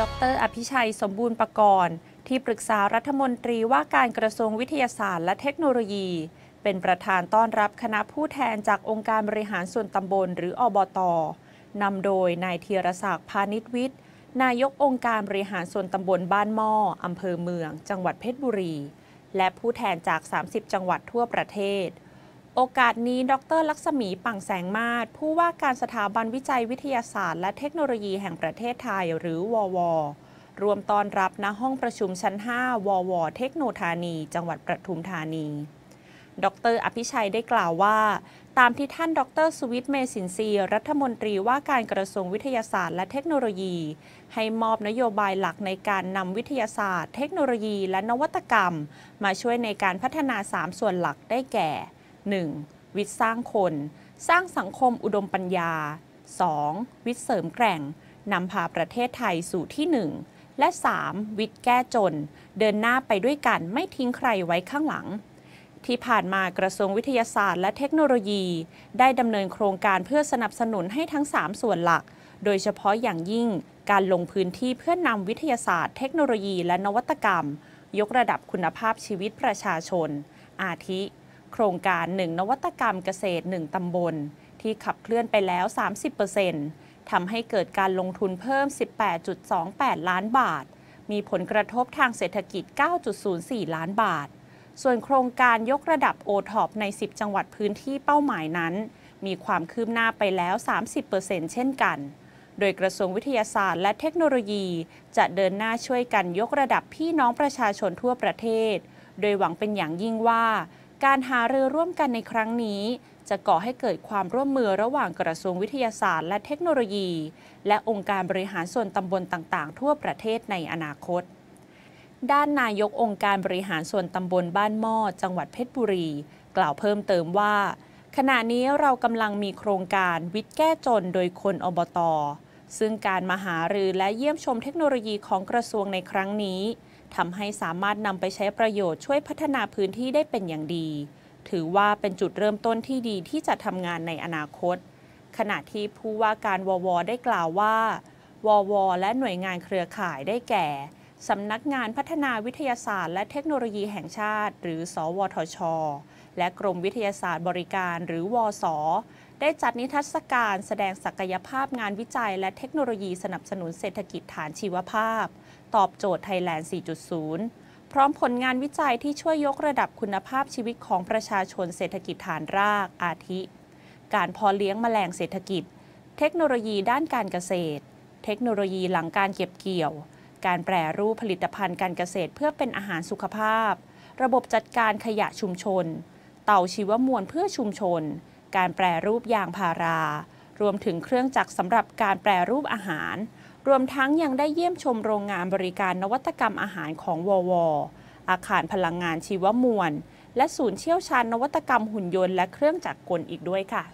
ดรอภิชัยสมบูรณ์ประกรณ์ ที่ปรึกษารัฐมนตรีว่าการกระทรวงวิทยาศาสตร์และเทคโนโลยี เป็นประธานต้อนรับคณะผู้แทนจากองค์การบริหารส่วนตำบล หรืออบตนำโดยนายเทียรศักดิ์พาณิชวิทย์นายกองค์การบริหารส่วนตำบลบ้านหม้ออำเภอเมือง จังหวัดเพชรบุรี และผู้แทนจาก 30 จังหวัดทั่วประเทศโอกาสนี้ ดรลักษมีปังแสงมาศผู้ว่าการสถาบันวิจัยวิทยาศาสตร์และเทคโนโลยีแห่งประเทศไทย หรือววรวมตอนรับณห้องประชุมชั้น 5ววเทคโนธานี จังหวัดปทุมธานี ดร อภิชัยได้กล่าวว่า ตามที่ท่าน ดรสุวิทย์เมสินซรีรัฐมนตรีว่าการกระทรวงวิทยาศาสตร์และเทคโนโลยี ให้มอบนโยบายหลักในการนำวิทยาศาสตร์ เทคโนโลยีและนวัตกรรม มาช่วยในการพัฒนา 3 ส่วนหลักได้แก่ 1. วิทย์สร้างคน สร้างสังคมอุดมปัญญา 2. วิทย์เสริมแกร่ง นำพาประเทศไทยสู่ที่ 1 และ 3. วิทย์แก้จน เดินหน้าไปด้วยกันไม่ทิ้งใครไว้ข้างหลัง ที่ผ่านมากระทรวงวิทยาศาสตร์และเทคโนโลยี ได้ดำเนินโครงการเพื่อสนับสนุนให้ทั้ง 3 ส่วนหลัก โดยเฉพาะอย่างยิ่งการลงพื้นที่เพื่อนำวิทยาศาสตร์ เทคโนโลยีและนวัตกรรม ยกระดับคุณภาพชีวิตประชาชน อาทิโครงการ1นวัตกรรมเกษตร 1 ตำบล ที่ขับเคลื่อนไปแล้ว 30%ทำให้เกิดการลงทุนเพิ่ม 18.28 ล้านบาท มีผลกระทบทางเศรษฐกิจ 9.04 ล้านบาท ส่วนโครงการยกระดับโอท็อปใน 10 จังหวัดพื้นที่เป้าหมายนั้น มีความคืบหน้าไปแล้ว 30%เช่นกัน โดยกระทรวงวิทยาศาสตร์และเทคโนโลยีจะเดินหน้าช่วยกันยกระดับพี่น้องประชาชนทั่วประเทศ โดยหวังเป็นอย่างยิ่งว่าการหารือร่วมกันในครั้งนี้ จะก่อให้เกิดความร่วมมือระหว่างกระทรวงวิทยาศาสตร์และเทคโนโลยี และองค์การบริหารส่วนตำบลต่างๆ ทั่วประเทศในอนาคต ด้านนายกองค์การบริหารส่วนตำบลบ้านหม้อจังหวัดเพชรบุรี กล่าวเพิ่มเติมว่า ขณะนี้เรากำลังมีโครงการวิทย์แก้จนโดยคนอบต ซึ่งการมาหารือและเยี่ยมชมเทคโนโลยีของกระทรวงในครั้งนี้ทำให้สามารถนำไปใช้ประโยชน์ช่วยพัฒนาพื้นที่ได้เป็นอย่างดี ถือว่าเป็นจุดเริ่มต้นที่ดีที่จะทำงานในอนาคต ขณะที่ผู้ว่าการวอวได้กล่าวว่าวอวและหน่วยงานเครือข่ายได้แก่สำนักงานพัฒนาวิทยาศาสตร์และเทคโนโลยีแห่งชาติ หรือ สวทช และกรมวิทยาศาสตร์บริการ หรือวอสได้จัดนิทรรศการ แสดงศักยภาพงานวิจัยและเทคโนโลยีสนับสนุนเศรษฐกิจฐานชีวภาพ ตอบโจทย์ไทยแลนด์4.0 พร้อมผลงานวิจัยที่ช่วยยกระดับคุณภาพชีวิตของประชาชนเศรษฐกิจฐานรากอาทิ การพอเลี้ยงแมลงเศรษฐกิจ เทคโนโลยีด้านการเกษตร เทคโนโลยีหลังการเก็บเกี่ยว การแปรรูปผลิตภัณฑ์การเกษตรเพื่อเป็นอาหารสุขภาพ ระบบจัดการขยะชุมชน เต่าชีวมวลเพื่อชุมชนการแปรรูปยางพารา รวมถึงเครื่องจักรสำหรับการแปรรูปอาหาร รวมทั้งยังได้เยี่ยมชมโรงงานบริการนวัตกรรมอาหารของวอวอาคารพลังงานชีวมวล และศูนย์เชี่ยวชาญนวัตกรรมหุ่นยนต์และเครื่องจักรกลอีกด้วยค่ะ